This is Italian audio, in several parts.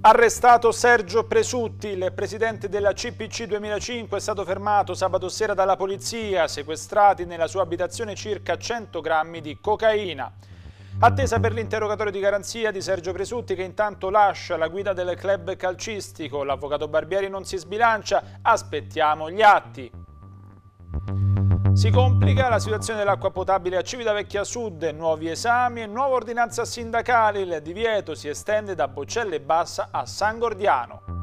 Arrestato Sergio Presutti, il presidente della CPC 2005 è stato fermato sabato sera dalla polizia, sequestrati nella sua abitazione circa 100 grammi di cocaina. Attesa per l'interrogatorio di garanzia di Sergio Presutti che intanto lascia la guida del club calcistico. L'avvocato Barbieri non si sbilancia, aspettiamo gli atti. Si complica la situazione dell'acqua potabile a Civitavecchia Sud, nuovi esami e nuova ordinanza sindacale. Il divieto si estende da Boccelle Bassa a San Gordiano.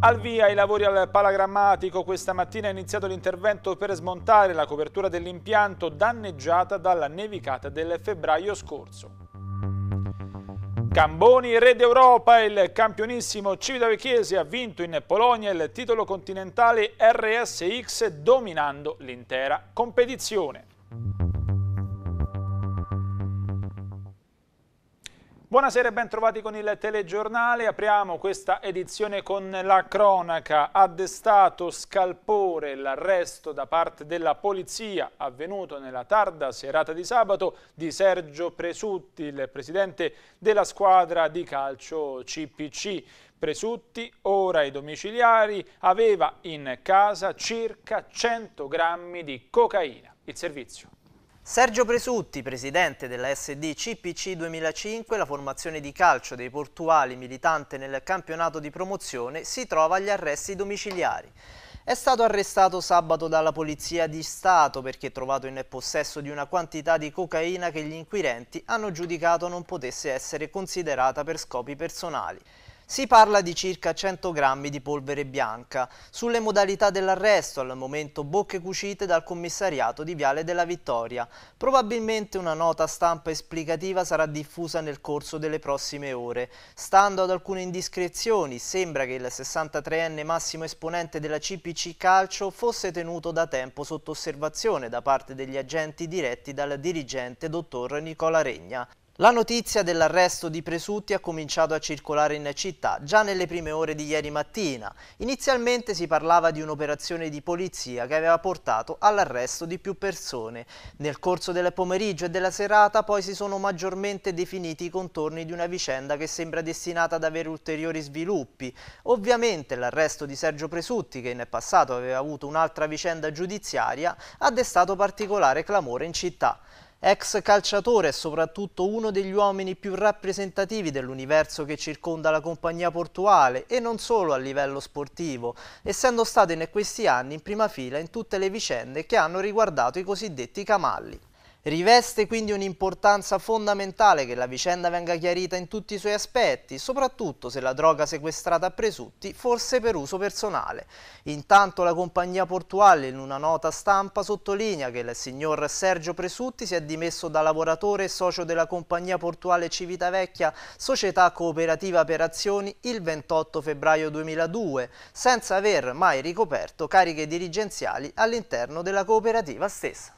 Al via i lavori al palagrammatico, questa mattina è iniziato l'intervento per smontare la copertura dell'impianto danneggiata dalla nevicata del febbraio scorso. Camboni, re d'Europa, il campionissimo Civitavecchiesi ha vinto in Polonia il titolo continentale RSX dominando l'intera competizione. Buonasera e ben trovati con il telegiornale. Apriamo questa edizione con la cronaca. Ha destato scalpore l'arresto da parte della polizia avvenuto nella tarda serata di sabato di Sergio Presutti, il presidente della squadra di calcio CPC. Presutti, ora i domiciliari, aveva in casa circa 100 grammi di cocaina. Il servizio. Sergio Presutti, presidente della SD CPC 2005, la formazione di calcio dei portuali militante nel campionato di promozione, si trova agli arresti domiciliari. È stato arrestato sabato dalla Polizia di Stato perché trovato in possesso di una quantità di cocaina che gli inquirenti hanno giudicato non potesse essere considerata per scopi personali. Si parla di circa 100 grammi di polvere bianca. Sulle modalità dell'arresto, al momento bocche cucite dal commissariato di Viale della Vittoria. Probabilmente una nota stampa esplicativa sarà diffusa nel corso delle prossime ore. Stando ad alcune indiscrezioni, sembra che il 63enne massimo esponente della CPC Calcio fosse tenuto da tempo sotto osservazione da parte degli agenti diretti dal dirigente dottor Nicola Regna. La notizia dell'arresto di presutti ha cominciato a circolare in città già nelle prime ore di ieri mattina. Inizialmente si parlava di un'operazione di polizia che aveva portato all'arresto di più persone. Nel corso del pomeriggio e della serata poi si sono maggiormente definiti i contorni di una vicenda che sembra destinata ad avere ulteriori sviluppi. Ovviamente l'arresto di Sergio Presutti, che in passato aveva avuto un'altra vicenda giudiziaria, ha destato particolare clamore in città. Ex calciatore e soprattutto uno degli uomini più rappresentativi dell'universo che circonda la compagnia portuale e non solo a livello sportivo, essendo stato in questi anni in prima fila in tutte le vicende che hanno riguardato i cosiddetti camalli. Riveste quindi un'importanza fondamentale che la vicenda venga chiarita in tutti i suoi aspetti, soprattutto se la droga sequestrata a Presutti fosse per uso personale. Intanto la compagnia portuale in una nota stampa sottolinea che il signor Sergio Presutti si è dimesso da lavoratore e socio della compagnia portuale Civitavecchia, società cooperativa per azioni, il 28 febbraio 2002, senza aver mai ricoperto cariche dirigenziali all'interno della cooperativa stessa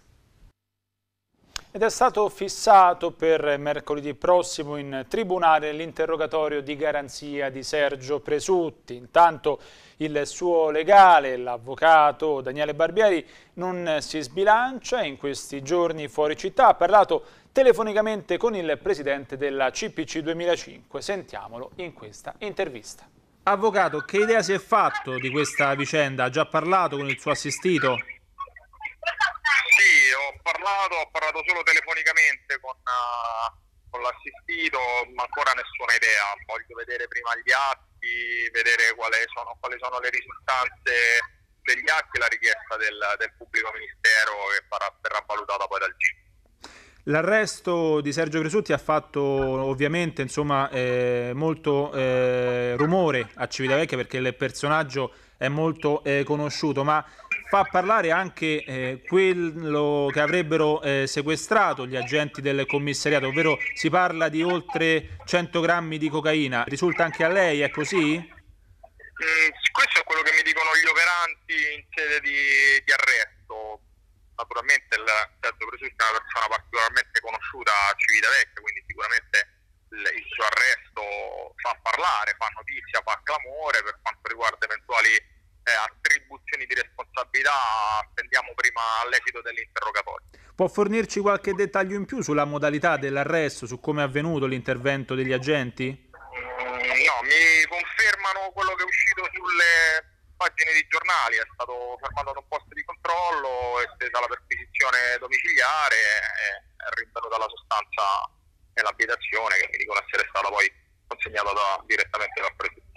ed è stato fissato per mercoledì prossimo in tribunale l'interrogatorio di garanzia di Sergio Presutti. Intanto il suo legale, l'avvocato Daniele Barbieri, non si sbilancia in questi giorni fuori città. Ha parlato telefonicamente con il presidente della CPC 2005. Sentiamolo in questa intervista. Avvocato, che idea si è fatto di questa vicenda? Ha già parlato con il suo assistito? parlato, ho parlato solo telefonicamente con, uh, con l'assistito, ma ancora nessuna idea. Voglio vedere prima gli atti, vedere quali sono, quali sono le risultanze degli atti e la richiesta del, del pubblico ministero che farà, verrà valutata poi dal GIP. L'arresto di Sergio Cresutti ha fatto ovviamente insomma, eh, molto eh, rumore a Civitavecchia perché il personaggio è molto eh, conosciuto, ma fa parlare anche eh, quello che avrebbero eh, sequestrato gli agenti del commissariato, ovvero si parla di oltre 100 grammi di cocaina. Risulta anche a lei, è così? Mm, questo è quello che mi dicono gli operanti in sede di, di arresto. Naturalmente il Sergio presunto è una persona particolarmente conosciuta a Civitavecchia, quindi sicuramente il suo arresto fa parlare, fa notizia, fa clamore per quanto riguarda eventuali eh, attribuzioni di responsabilità attendiamo prima all'esito dell'interrogatorio. Può fornirci qualche dettaglio in più sulla modalità dell'arresto, su come è avvenuto l'intervento degli agenti? Mm, no, mi confermano quello che è uscito sulle pagine di giornali, è stato fermato ad un posto di controllo, è stesa la perquisizione domiciliare, è rinvenuta la sostanza nell'abitazione che mi dicono essere stata poi consegnata da, direttamente dal prefetto.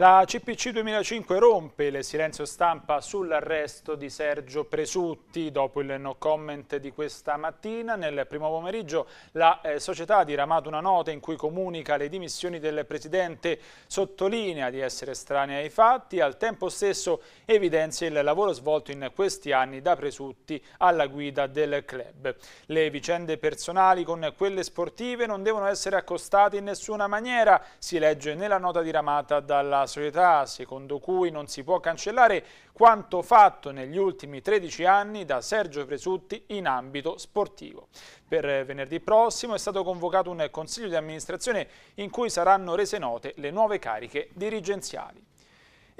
La CPC 2005 rompe il silenzio stampa sull'arresto di Sergio Presutti. Dopo il no comment di questa mattina, nel primo pomeriggio la eh, società ha diramato una nota in cui comunica le dimissioni del presidente, sottolinea di essere estranea ai fatti, al tempo stesso evidenzia il lavoro svolto in questi anni da Presutti alla guida del club. Le vicende personali con quelle sportive non devono essere accostate in nessuna maniera, si legge nella nota diramata dalla società secondo cui non si può cancellare quanto fatto negli ultimi 13 anni da Sergio Presutti in ambito sportivo. Per venerdì prossimo è stato convocato un consiglio di amministrazione in cui saranno rese note le nuove cariche dirigenziali.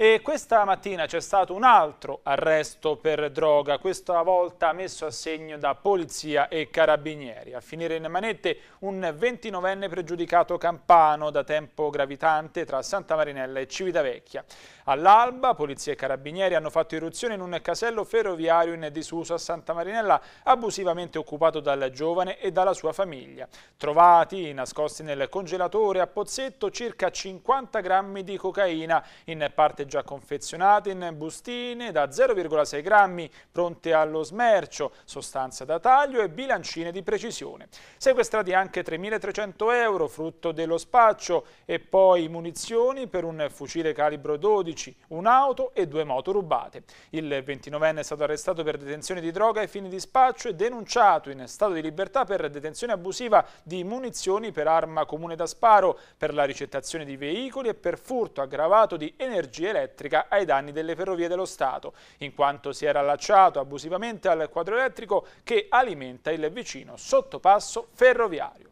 E questa mattina c'è stato un altro arresto per droga, questa volta messo a segno da polizia e carabinieri. A finire in manette un 29enne pregiudicato campano da tempo gravitante tra Santa Marinella e Civitavecchia. All'alba polizia e carabinieri hanno fatto irruzione in un casello ferroviario in disuso a Santa Marinella abusivamente occupato dal giovane e dalla sua famiglia. Trovati nascosti nel congelatore a Pozzetto circa 50 grammi di cocaina in parte già confezionate in bustine da 0,6 grammi pronte allo smercio, sostanza da taglio e bilancine di precisione. Sequestrati anche 3.300 euro frutto dello spaccio e poi munizioni per un fucile calibro 12, un'auto e due moto rubate. Il 29enne è stato arrestato per detenzione di droga ai fini di spaccio e denunciato in stato di libertà per detenzione abusiva di munizioni per arma comune da sparo, per la ricettazione di veicoli e per furto aggravato di energie elettriche elettrica ai danni delle ferrovie dello Stato, in quanto si era allacciato abusivamente al quadro elettrico che alimenta il vicino sottopasso ferroviario.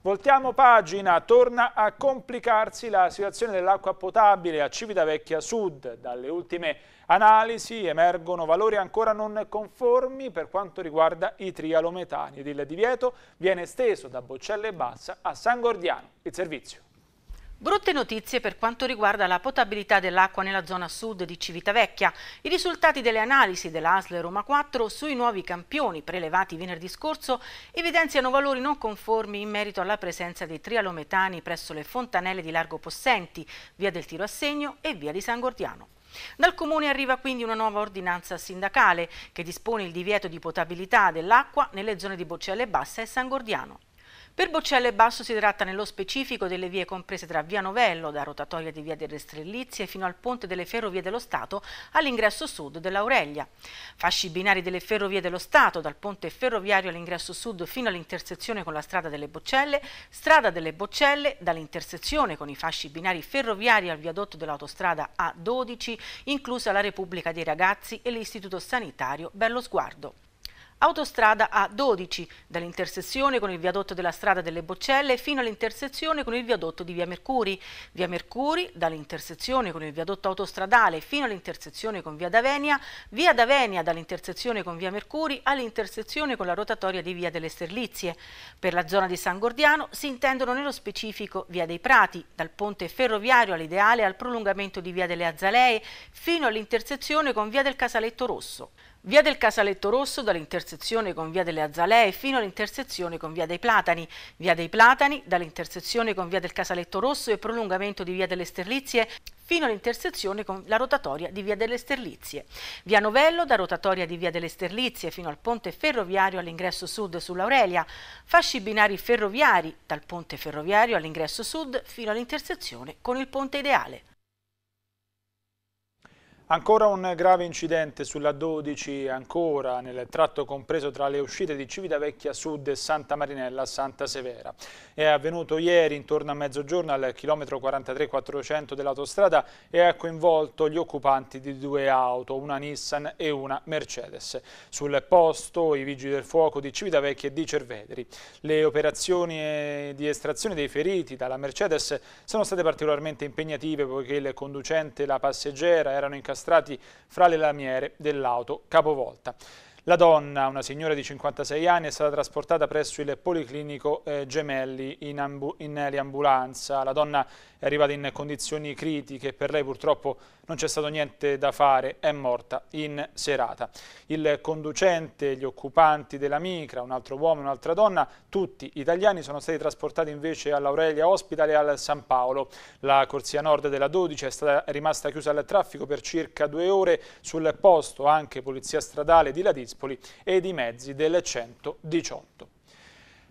Voltiamo pagina, torna a complicarsi la situazione dell'acqua potabile a Civitavecchia Sud. Dalle ultime analisi emergono valori ancora non conformi per quanto riguarda i trialometani ed il divieto viene esteso da Boccelle Bassa a San Gordiano. Il servizio. Brutte notizie per quanto riguarda la potabilità dell'acqua nella zona sud di Civitavecchia. I risultati delle analisi dell'ASL Roma 4 sui nuovi campioni prelevati venerdì scorso evidenziano valori non conformi in merito alla presenza dei trialometani presso le fontanelle di Largo Possenti, via del Tiro a Segno e via di San Gordiano. Dal Comune arriva quindi una nuova ordinanza sindacale che dispone il divieto di potabilità dell'acqua nelle zone di Boccelle Bassa e San Gordiano. Per Boccello e Basso si tratta nello specifico delle vie comprese tra via Novello, da rotatoria di via delle Restrellizie fino al ponte delle Ferrovie dello Stato all'ingresso sud dell'Aurelia. Fasci binari delle Ferrovie dello Stato, dal ponte ferroviario all'ingresso sud fino all'intersezione con la strada delle Boccelle, strada delle Boccelle dall'intersezione con i fasci binari ferroviari al viadotto dell'autostrada A12, inclusa la Repubblica dei Ragazzi e l'Istituto Sanitario Bello Sguardo. Autostrada A12, dall'intersezione con il viadotto della strada delle Boccelle fino all'intersezione con il viadotto di Via Mercuri. Via Mercuri, dall'intersezione con il viadotto autostradale fino all'intersezione con Via D'Avenia. Via D'Avenia, dall'intersezione con Via Mercuri all'intersezione con la rotatoria di Via delle Sterlizie. Per la zona di San Gordiano si intendono nello specifico Via dei Prati, dal ponte ferroviario all'ideale al prolungamento di Via delle Azzalee fino all'intersezione con Via del Casaletto Rosso. Via del Casaletto Rosso dall'intersezione con Via delle Azalee fino all'intersezione con Via dei Platani, Via dei Platani dall'intersezione con Via del Casaletto Rosso e prolungamento di Via delle Sterlizie fino all'intersezione con la rotatoria di Via delle Sterlizie. Via Novello da rotatoria di Via delle Sterlizie fino al ponte ferroviario all'ingresso sud sull'Aurelia, fasci binari ferroviari dal ponte ferroviario all'ingresso sud fino all'intersezione con il ponte ideale. Ancora un grave incidente sulla 12 ancora nel tratto compreso tra le uscite di Civitavecchia Sud e Santa Marinella Santa Severa. È avvenuto ieri intorno a mezzogiorno al chilometro 43-400 dell'autostrada e ha coinvolto gli occupanti di due auto, una Nissan e una Mercedes. Sul posto i vigili del fuoco di Civitavecchia e di Cervedri. Le operazioni eh, di estrazione dei feriti dalla Mercedes sono state particolarmente impegnative poiché il conducente e la passeggera erano incastrati incastrati fra le lamiere dell'auto capovolta. La donna, una signora di 56 anni, è stata trasportata presso il Policlinico eh, Gemelli in, in ambulanza. La donna è arrivata in condizioni critiche, per lei purtroppo non c'è stato niente da fare, è morta in serata. Il conducente, gli occupanti della micra, un altro uomo e un'altra donna, tutti italiani sono stati trasportati invece all'Aurelia Hospital e al San Paolo. La corsia nord della 12 è stata rimasta chiusa al traffico per circa due ore sul posto, anche Polizia Stradale di Ladispa Nespoli ed i mezzi del 118.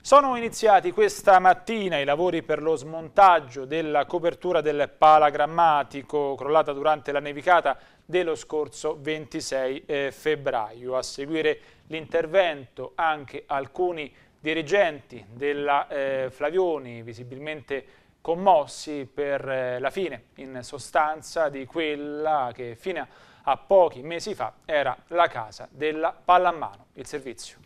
Sono iniziati questa mattina i lavori per lo smontaggio della copertura del palagrammatico crollata durante la nevicata dello scorso 26 eh, febbraio. A seguire l'intervento anche alcuni dirigenti della eh, Flavioni visibilmente commossi per eh, la fine, in sostanza, di quella che fino a pochi mesi fa era la casa della Pallamano, il servizio.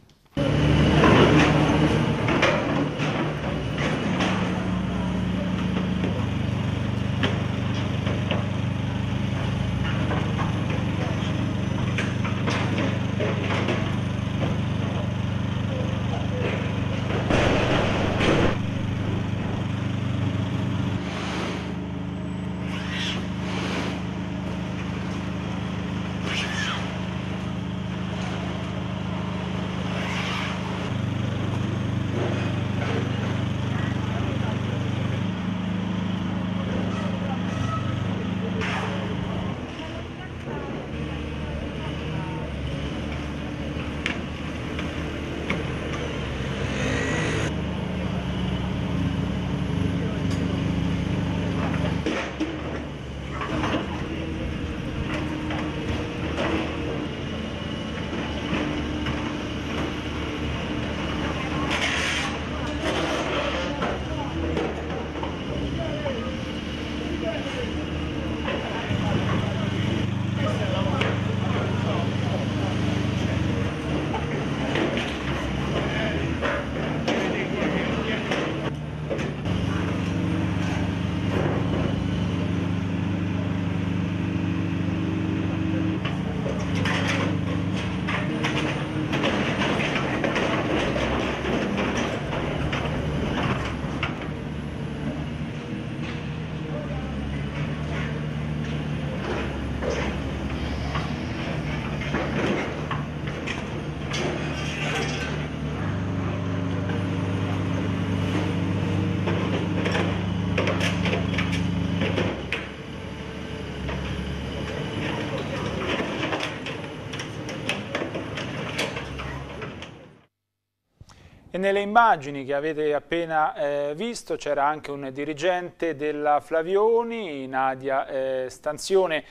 E nelle immagini che avete appena eh, visto c'era anche un dirigente della Flavioni, Nadia eh, Stanzione,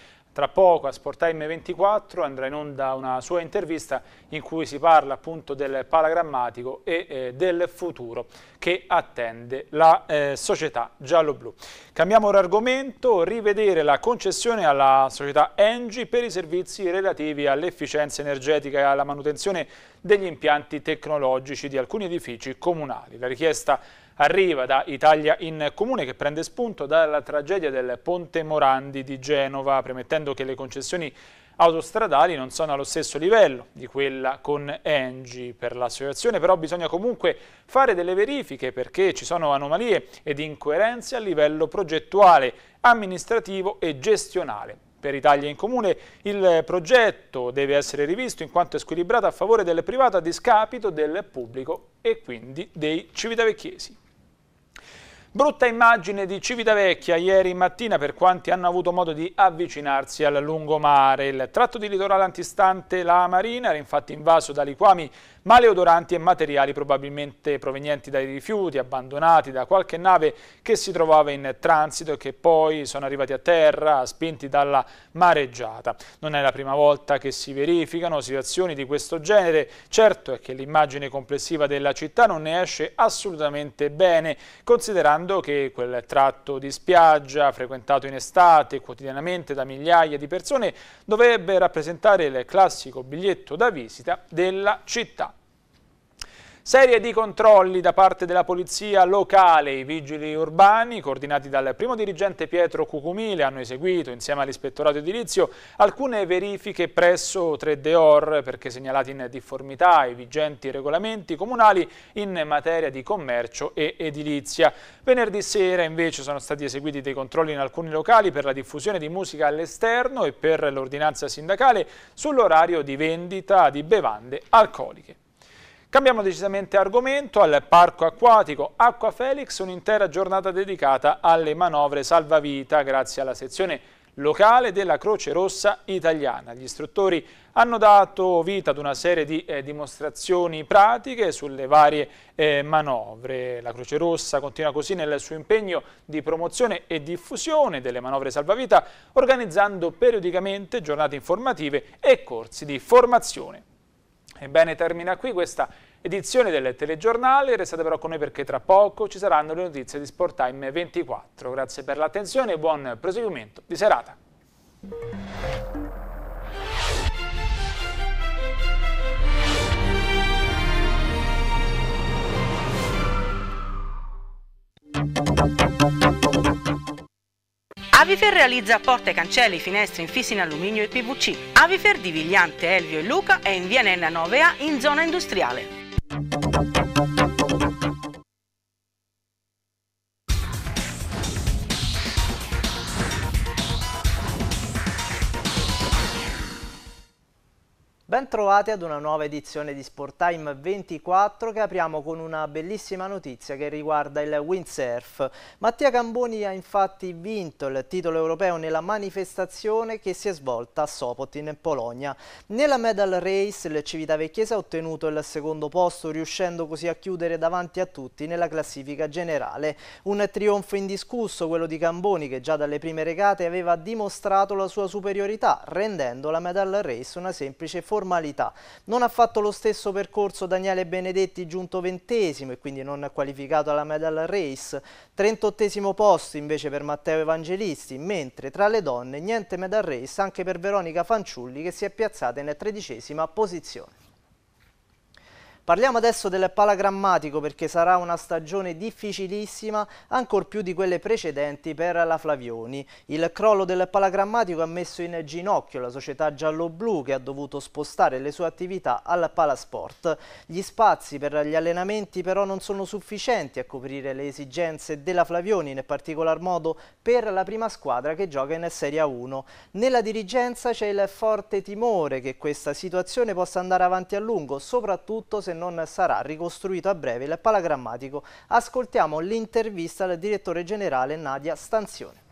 tra poco a Sporttime 24 andrà in onda una sua intervista in cui si parla appunto del palagrammatico e eh, del futuro che attende la eh, società giallo-blu. Cambiamo ora argomento, rivedere la concessione alla società Engie per i servizi relativi all'efficienza energetica e alla manutenzione degli impianti tecnologici di alcuni edifici comunali. La richiesta arriva da Italia in Comune che prende spunto dalla tragedia del Ponte Morandi di Genova, premettendo che le concessioni autostradali non sono allo stesso livello di quella con Engi per l'associazione, però bisogna comunque fare delle verifiche perché ci sono anomalie ed incoerenze a livello progettuale, amministrativo e gestionale. Per Italia in Comune il progetto deve essere rivisto in quanto è squilibrato a favore del privato a discapito del pubblico e quindi dei civitavecchiesi. Brutta immagine di Civitavecchia ieri mattina per quanti hanno avuto modo di avvicinarsi al lungomare. Il tratto di litorale antistante la Marina era infatti invaso da liquami ma deodoranti e materiali probabilmente provenienti dai rifiuti abbandonati da qualche nave che si trovava in transito e che poi sono arrivati a terra spinti dalla mareggiata. Non è la prima volta che si verificano situazioni di questo genere, certo è che l'immagine complessiva della città non ne esce assolutamente bene, considerando che quel tratto di spiaggia frequentato in estate quotidianamente da migliaia di persone dovrebbe rappresentare il classico biglietto da visita della città. Serie di controlli da parte della polizia locale, i vigili urbani, coordinati dal primo dirigente Pietro Cucumile, hanno eseguito insieme all'ispettorato edilizio alcune verifiche presso 3DOR perché segnalati in difformità ai vigenti regolamenti comunali in materia di commercio e edilizia. Venerdì sera invece sono stati eseguiti dei controlli in alcuni locali per la diffusione di musica all'esterno e per l'ordinanza sindacale sull'orario di vendita di bevande alcoliche. Cambiamo decisamente argomento al parco acquatico Acqua Felix, un'intera giornata dedicata alle manovre salvavita grazie alla sezione locale della Croce Rossa italiana. Gli istruttori hanno dato vita ad una serie di eh, dimostrazioni pratiche sulle varie eh, manovre. La Croce Rossa continua così nel suo impegno di promozione e diffusione delle manovre salvavita, organizzando periodicamente giornate informative e corsi di formazione. Ebbene termina qui questa edizione del telegiornale, restate però con noi perché tra poco ci saranno le notizie di Sporttime 24. Grazie per l'attenzione e buon proseguimento di serata. Avifer realizza porte, cancelli, finestre infissi in alluminio e PVC. Avifer di Vigliante, Elvio e Luca è in via Nenna 9A in zona industriale. trovati ad una nuova edizione di Sport Time 24 che apriamo con una bellissima notizia che riguarda il windsurf. Mattia Gamboni ha infatti vinto il titolo europeo nella manifestazione che si è svolta a Sopotin, in Polonia. Nella medal race il Civitavecchiese ha ottenuto il secondo posto riuscendo così a chiudere davanti a tutti nella classifica generale. Un trionfo indiscusso quello di Gamboni che già dalle prime regate aveva dimostrato la sua superiorità rendendo la medal race una semplice formalità realtà. Non ha fatto lo stesso percorso Daniele Benedetti giunto ventesimo e quindi non qualificato alla medal race, 38 posto invece per Matteo Evangelisti, mentre tra le donne niente medal race anche per Veronica Fanciulli che si è piazzata in tredicesima posizione. Parliamo adesso del palagrammatico perché sarà una stagione difficilissima, ancor più di quelle precedenti per la Flavioni. Il crollo del palagrammatico ha messo in ginocchio la società giallo-blu che ha dovuto spostare le sue attività al palasport. Gli spazi per gli allenamenti però non sono sufficienti a coprire le esigenze della Flavioni, in particolar modo per la prima squadra che gioca in Serie 1. Nella dirigenza c'è il forte timore che questa situazione possa andare avanti a lungo, soprattutto se non non sarà ricostruito a breve il palagrammatico. Ascoltiamo l'intervista al direttore generale Nadia Stanzione.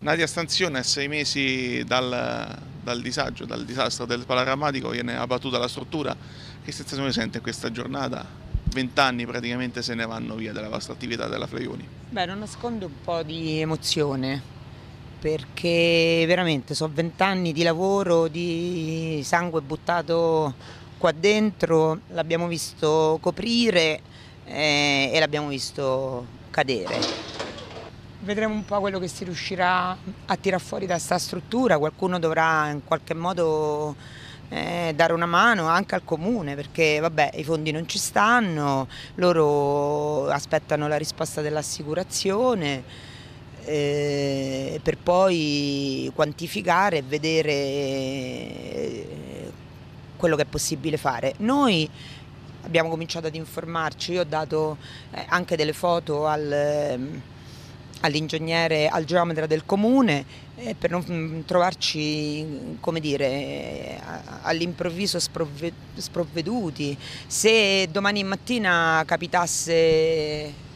Nadia Stanzione, a sei mesi dal, dal, disagio, dal disastro del palagrammatico, viene abbattuta la struttura. Che sensazione sente questa giornata? vent'anni praticamente se ne vanno via dalla vostra attività della Flaioni. Beh, non nascondo un po' di emozione perché veramente sono vent'anni di lavoro, di sangue buttato qua dentro, l'abbiamo visto coprire eh, e l'abbiamo visto cadere. Vedremo un po' quello che si riuscirà a tirar fuori da questa struttura, qualcuno dovrà in qualche modo eh, dare una mano anche al comune perché vabbè, i fondi non ci stanno, loro aspettano la risposta dell'assicurazione eh, per poi quantificare e vedere eh, quello che è possibile fare. Noi abbiamo cominciato ad informarci, io ho dato eh, anche delle foto al, ehm, all'ingegnere, al geometra del comune eh, per non mm, trovarci come dire, eh, all'improvviso sprovveduti. Se domani mattina capitasse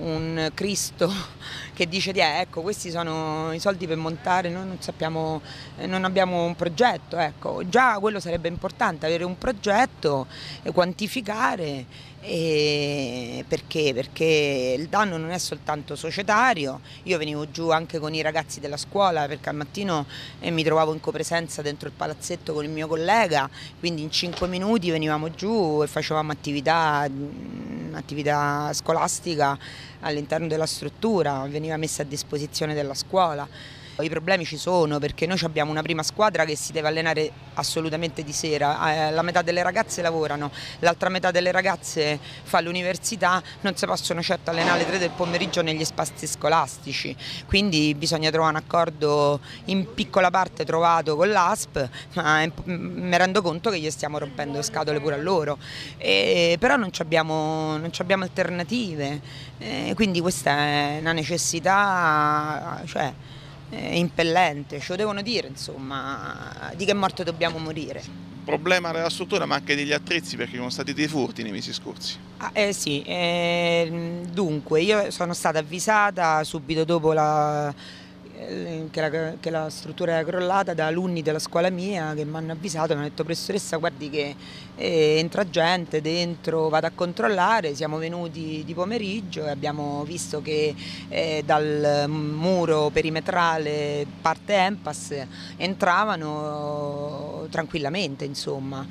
un Cristo che dice di eh, ecco questi sono i soldi per montare, noi non sappiamo, eh, non abbiamo un progetto, ecco. già quello sarebbe importante avere un progetto, e quantificare e perché? Perché il danno non è soltanto societario, io venivo giù anche con i ragazzi della scuola perché al mattino eh, mi trovavo in copresenza dentro il palazzetto con il mio collega, quindi in cinque minuti venivamo giù e facevamo attività, mm, attività scolastica all'interno della struttura, veniva messa a disposizione della scuola. I problemi ci sono perché noi abbiamo una prima squadra che si deve allenare assolutamente di sera, eh, la metà delle ragazze lavorano, l'altra metà delle ragazze fa l'università, non si possono certo allenare alle 3 del pomeriggio negli spazi scolastici, quindi bisogna trovare un accordo in piccola parte trovato con l'ASP, ma mi rendo conto che gli stiamo rompendo le scatole pure a loro, e, però non abbiamo, non abbiamo alternative, e eh, quindi questa è una necessità. Cioè, eh, impellente, ce lo devono dire insomma, di che morte dobbiamo morire problema della struttura ma anche degli attrezzi perché sono stati dei furti nei mesi scorsi. Ah, eh sì, eh, dunque io sono stata avvisata subito dopo la, eh, che la, che la, struttura era crollata da alunni della scuola mia che mi hanno avvisato, mi hanno detto professoressa guardi che eh, entra gente dentro, vado a controllare, siamo venuti di pomeriggio e abbiamo visto che eh, dal muro perimetrale parte Empass entravano tranquillamente insomma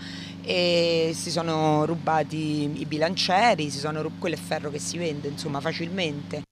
e si sono rubati i bilancieri, si sono quello è ferro che si vende insomma facilmente.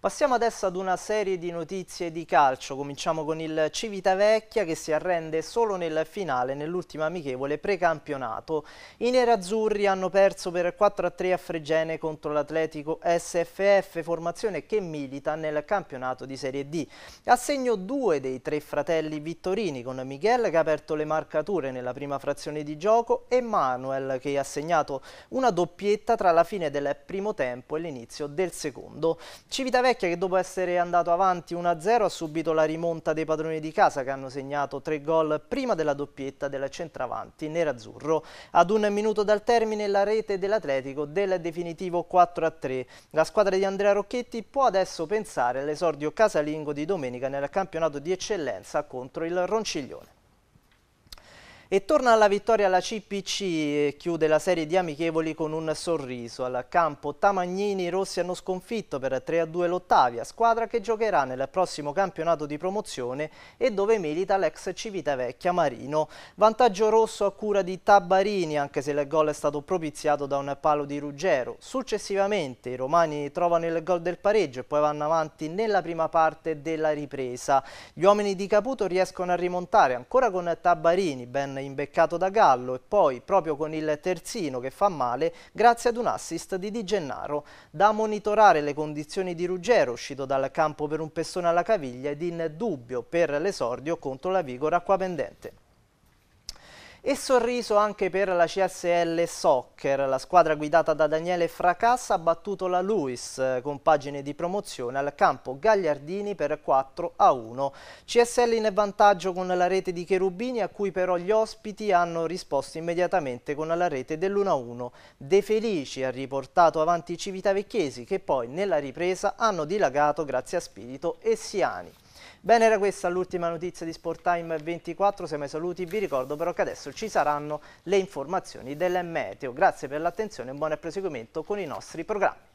Passiamo adesso ad una serie di notizie di calcio, cominciamo con il Civitavecchia che si arrende solo nel finale, nell'ultima amichevole precampionato. I nerazzurri hanno perso per 4-3 a Fregene contro l'Atletico SFF, formazione che milita nel campionato di Serie D. A segno due dei tre fratelli Vittorini con Miguel che ha aperto le marcature nella prima frazione di gioco e Manuel che ha segnato una doppietta tra la fine del primo tempo e l'inizio del secondo. Civitavecchia Vecchia che dopo essere andato avanti 1-0 ha subito la rimonta dei padroni di casa che hanno segnato tre gol prima della doppietta del centravanti nerazzurro. Ad un minuto dal termine la rete dell'Atletico del definitivo 4-3. La squadra di Andrea Rocchetti può adesso pensare all'esordio casalingo di domenica nel campionato di eccellenza contro il Ronciglione. E torna alla vittoria la CPC e eh, chiude la serie di amichevoli con un sorriso. Al campo Tamagnini i Rossi hanno sconfitto per 3-2 l'Ottavia, squadra che giocherà nel prossimo campionato di promozione e dove milita l'ex Civitavecchia Marino. Vantaggio rosso a cura di Tabarini, anche se il gol è stato propiziato da un palo di Ruggero. Successivamente i romani trovano il gol del pareggio e poi vanno avanti nella prima parte della ripresa. Gli uomini di Caputo riescono a rimontare ancora con Tabarini, ben imbeccato da Gallo e poi proprio con il terzino che fa male grazie ad un assist di Di Gennaro. Da monitorare le condizioni di Ruggero uscito dal campo per un pestone alla caviglia ed in dubbio per l'esordio contro la Vigora Acquapendente e sorriso anche per la CSL Soccer. La squadra guidata da Daniele Fracassa ha battuto la Luis eh, con pagine di promozione al campo Gagliardini per 4 a 1. CSL in vantaggio con la rete di Cherubini a cui però gli ospiti hanno risposto immediatamente con la rete dell'1-1. a De Felici ha riportato avanti i Civitavecchiesi che poi nella ripresa hanno dilagato grazie a Spirito e Siani. Bene, era questa l'ultima notizia di Sporttime 24. Siamo ai saluti, vi ricordo però che adesso ci saranno le informazioni del meteo. Grazie per l'attenzione e buon proseguimento con i nostri programmi.